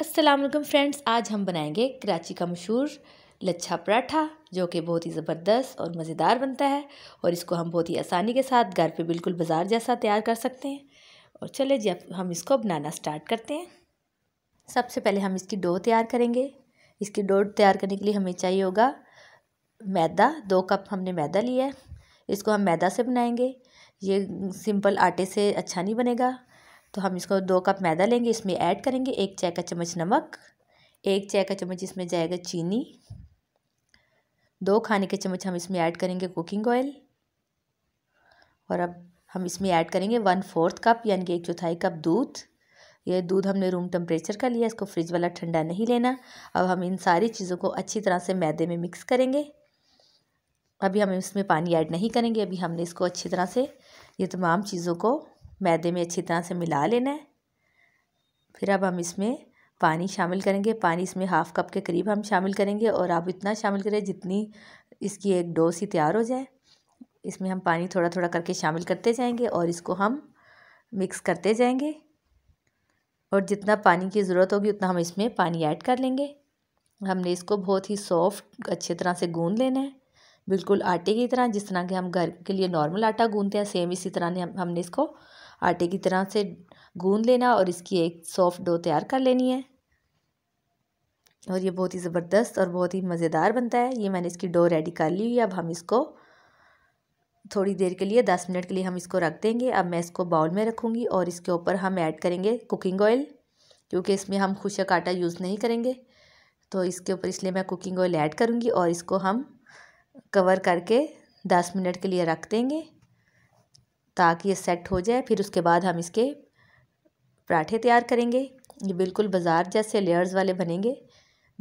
अस्सलाम वालेकुम फ्रेंड्स आज हम बनाएंगे कराची का मशहूर लच्छा पराठा जो कि बहुत ही ज़बरदस्त और मज़ेदार बनता है और इसको हम बहुत ही आसानी के साथ घर पे बिल्कुल बाज़ार जैसा तैयार कर सकते हैं और चले जी हम इसको बनाना स्टार्ट करते हैं सबसे पहले हम इसकी डो तैयार करेंगे इसकी डो तैयार करने के लिए हमें चाहिए होगा मैदा दो कप हमने मैदा लिया है इसको हम मैदा से बनाएंगे ये सिंपल आटे से अच्छा नहीं बनेगा तो हम इसको दो कप मैदा लेंगे इसमें ऐड करेंगे एक चाय का चम्मच नमक एक चाय का चम्मच इसमें जाएगा चीनी दो खाने के चम्मच हम इसमें ऐड करेंगे कुकिंग ऑयल और अब हम इसमें ऐड करेंगे वन फोर्थ कप यानी कि एक चौथाई कप दूध यह दूध हमने रूम टेम्परेचर का लिया इसको फ्रिज वाला ठंडा नहीं लेना अब हम इन सारी चीज़ों को अच्छी तरह से मैदे में मिक्स करेंगे अभी हम इसमें पानी ऐड नहीं करेंगे अभी हमने इसको अच्छी तरह से ये तमाम चीज़ों को मैदे में अच्छी तरह से मिला लेना है फिर अब हम इसमें पानी शामिल करेंगे पानी इसमें हाफ़ कप के करीब हम शामिल करेंगे और आप इतना शामिल करें जितनी इसकी एक डोस ही तैयार हो जाए इसमें हम पानी थोड़ा थोड़ा करके शामिल करते जाएंगे और इसको हम मिक्स करते जाएंगे और जितना पानी की ज़रूरत होगी उतना हम इसमें पानी ऐड कर लेंगे हमने इसको बहुत ही सॉफ्ट अच्छे तरह से गूंद लेना है बिल्कुल आटे की तरह जिस तरह के हम घर के लिए नॉर्मल आटा गूंदते हैं सेम इसी तरह ने हम हमने इसको आटे की तरह से गूंद लेना और इसकी एक सॉफ्ट डो तैयार कर लेनी है और ये बहुत ही ज़बरदस्त और बहुत ही मज़ेदार बनता है ये मैंने इसकी डो रेडी कर ली हुई अब हम इसको थोड़ी देर के लिए दस मिनट के लिए हम इसको रख देंगे अब मैं इसको बाउल में रखूँगी और इसके ऊपर हम ऐड करेंगे कुकिंग ऑयल क्योंकि इसमें हम खुशक आटा यूज़ नहीं करेंगे तो इसके ऊपर इसलिए मैं कुकिंग ऑयल ऐड करूँगी और इसको हम कवर करके दस मिनट के लिए रख देंगे ताकि ये सेट हो जाए फिर उसके बाद हम इसके पराठे तैयार करेंगे ये बिल्कुल बाज़ार जैसे लेयर्स वाले बनेंगे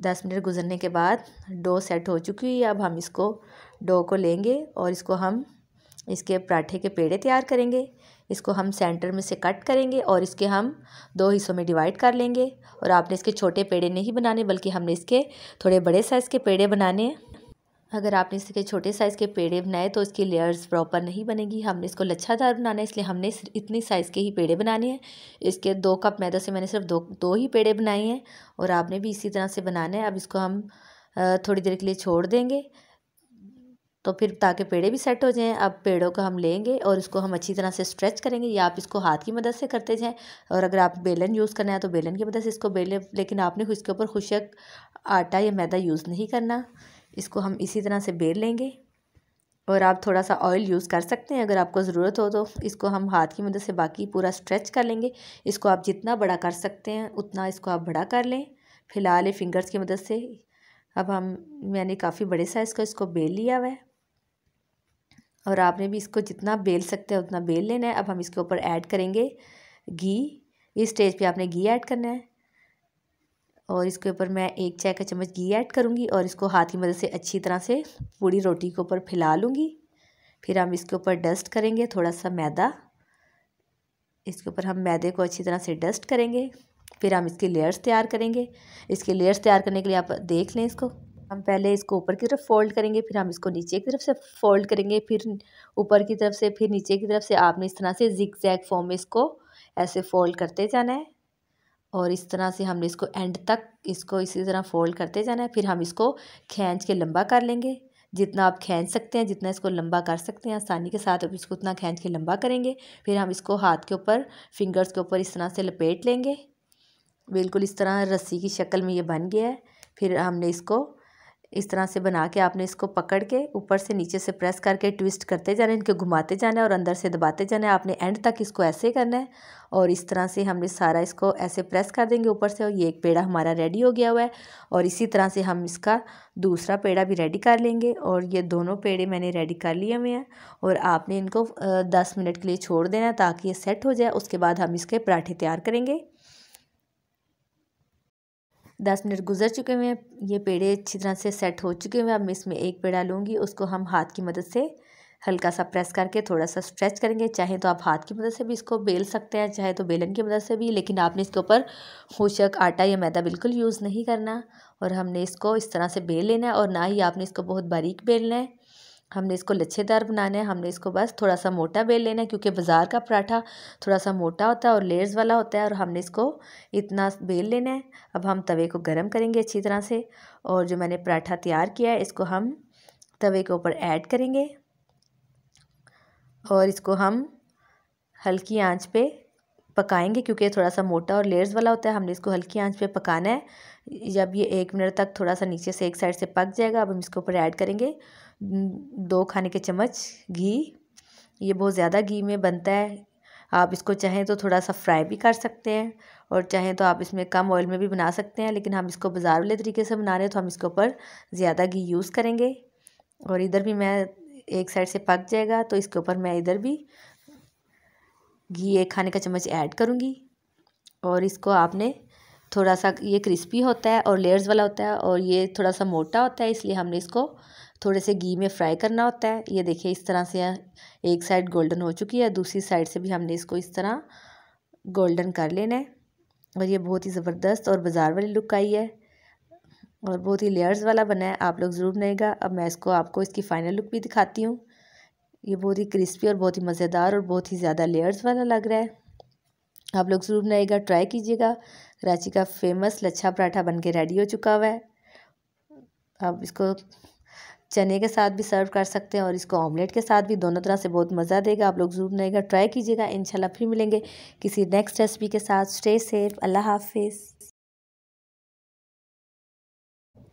दस मिनट गुजरने के बाद डो सेट हो चुकी है अब हम इसको डो को लेंगे और इसको हम इसके पराठे के पेड़े तैयार करेंगे इसको हम सेंटर में से कट करेंगे और इसके हम दो हिस्सों में डिवाइड कर लेंगे और आपने इसके छोटे पेड़े नहीं बनाने बल्कि हमने इसके थोड़े बड़े साइज़ के पेड़े बनाने हैं अगर आपने इसके छोटे साइज़ के पेड़े बनाए तो इसकी लेयर्स प्रॉपर नहीं बनेगी हमने इसको लच्छादार बनाना है इसलिए हमने इतनी साइज़ के ही पेड़े बनाने हैं इसके दो कप मैदा से मैंने सिर्फ दो दो ही पेड़े बनाए हैं और आपने भी इसी तरह से बनाना है अब इसको हम थोड़ी देर के लिए छोड़ देंगे तो फिर ताकि पेड़े भी सेट हो जाएं अब पेड़ों को हम लेंगे और इसको हम अच्छी तरह से स्ट्रेच करेंगे या आप इसको हाथ की मदद से करते जाएं और अगर आप बेलन यूज़ करना है तो बेलन की मदद से इसको बेलें लेकिन आपने इसके ऊपर खुशक आटा या मैदा यूज़ नहीं करना इसको हम इसी तरह से बेल लेंगे और आप थोड़ा सा ऑयल यूज़ कर सकते हैं अगर आपको ज़रूरत हो तो इसको हम हाथ की मदद से बाकी पूरा स्ट्रेच कर लेंगे इसको आप जितना बड़ा कर सकते हैं उतना इसको आप बड़ा कर लें फ़िलहाल ये फिंगर्स की मदद से अब हम मैंने काफ़ी बड़े साइज़ का इसको बेल लिया हुआ है और आपने भी इसको जितना बेल सकते हैं उतना बेल लेना है अब हम इसके ऊपर ऐड करेंगे घी इस स्टेज पे आपने घी ऐड करना है और इसके ऊपर मैं एक चाय का चम्मच घी ऐड करूँगी और इसको हाथ की मदद से अच्छी तरह से पूरी रोटी के ऊपर फैला लूँगी फिर हम इसके ऊपर डस्ट करेंगे थोड़ा सा मैदा इसके ऊपर हम मैदे को अच्छी तरह से डस्ट करेंगे फिर हम इसके लेयर्स तैयार करेंगे इसके लेयर्स तैयार करने के लिए आप देख लें इसको हम पहले इसको ऊपर की तरफ फोल्ड करेंगे फिर हम इसको नीचे की तरफ से फोल्ड करेंगे फिर ऊपर की तरफ से फिर नीचे की तरफ से आपने इस तरह से जिक जैक फॉर्म में इसको ऐसे फोल्ड करते जाना है और इस तरह से हमने इसको एंड तक इसको इसी तरह फोल्ड करते जाना है फिर हम इसको खींच के लंबा कर लेंगे जितना आप खींच सकते हैं जितना इसको लंबा कर सकते हैं आसानी के साथ आप इसको उतना खींच के लंबा करेंगे फिर हम इसको हाथ के ऊपर फिंगर्स के ऊपर इस तरह से लपेट लेंगे बिल्कुल इस तरह रस्सी की शक्ल में ये बन गया है फिर हमने इसको इस तरह से बना के आपने इसको पकड़ के ऊपर से नीचे से प्रेस करके ट्विस्ट करते जाना इनके घुमाते जाना और अंदर से दबाते जाना आपने एंड तक इसको ऐसे करना है और इस तरह से हमने सारा इसको ऐसे प्रेस कर देंगे ऊपर से और ये एक पेड़ा हमारा रेडी हो गया हुआ है और इसी तरह से हम इसका दूसरा पेड़ा भी रेडी कर लेंगे और ये दोनों पेड़े मैंने रेडी कर लिए हुए हैं और आपने इनको दस मिनट के लिए छोड़ देना ताकि ये सेट हो जाए उसके बाद हम इसके पराठे तैयार करेंगे दस मिनट गुजर चुके हुए हैं ये पेड़े अच्छी तरह से सेट हो चुके हुए हैं अब मैं इसमें एक पेड़ा लूँगी उसको हम हाथ की मदद से हल्का सा प्रेस करके थोड़ा सा स्ट्रेच करेंगे चाहे तो आप हाथ की मदद से भी इसको बेल सकते हैं चाहे तो बेलन की मदद से भी लेकिन आपने इसके ऊपर होशक आटा या मैदा बिल्कुल यूज़ नहीं करना और हमने इसको इस तरह से बेल लेना है और ना ही आपने इसको बहुत बारीक बेलना है हमने इसको लच्छेदार बनाना है हमने इसको बस थोड़ा सा मोटा बेल लेना है क्योंकि बाज़ार का पराठा थोड़ा सा मोटा होता है और लेयर्स वाला होता है और हमने इसको इतना बेल लेना है अब हम तवे को गर्म करेंगे अच्छी तरह से और जो मैंने पराठा तैयार किया है इसको हम तवे के ऊपर ऐड करेंगे और इसको हम हल्की आंच पे पकाएंगे क्योंकि ये थोड़ा सा मोटा और लेयर्स वाला होता है हमने इसको हल्की आंच पे पकाना है जब ये एक मिनट तक थोड़ा सा नीचे से एक साइड से पक जाएगा अब हम इसके ऊपर ऐड करेंगे दो खाने के चम्मच घी ये बहुत ज़्यादा घी में बनता है आप इसको चाहें तो थोड़ा सा फ्राई भी कर सकते हैं और चाहें तो आप इसमें कम ऑयल में भी बना सकते हैं लेकिन हम इसको बाज़ार वाले तरीके से बना रहे हैं तो हम इसके ऊपर ज़्यादा घी यूज़ करेंगे और इधर भी मैं एक साइड से पक जाएगा तो इसके ऊपर मैं इधर भी घी एक खाने का चम्मच ऐड करूँगी और इसको आपने थोड़ा सा ये क्रिस्पी होता है और लेयर्स वाला होता है और ये थोड़ा सा मोटा होता है इसलिए हमने इसको थोड़े से घी में फ्राई करना होता है ये देखिए इस तरह से एक साइड गोल्डन हो चुकी है दूसरी साइड से भी हमने इसको इस तरह गोल्डन कर लेना है और ये बहुत ही ज़बरदस्त और बाज़ार वाली लुक आई है और बहुत ही लेयर्स वाला बना है आप लोग ज़रूर बनाएगा अब मैं इसको आपको इसकी फ़ाइनल लुक भी दिखाती हूँ ये बहुत ही क्रिस्पी और बहुत ही मज़ेदार और बहुत ही ज़्यादा लेयर्स वाला लग रहा है आप लोग ज़रूर बनाएगा ट्राई कीजिएगा कराची का फेमस लच्छा पराठा बन के रेडी हो चुका हुआ है आप इसको चने के साथ भी सर्व कर सकते हैं और इसको ऑमलेट के साथ भी दोनों तरह से बहुत मज़ा देगा आप लोग ज़रूर बनाएगा ट्राई कीजिएगा इंशाल्लाह फिर मिलेंगे किसी नेक्स्ट रेसिपी के साथ स्टे सेफ अल्लाह हाफिज़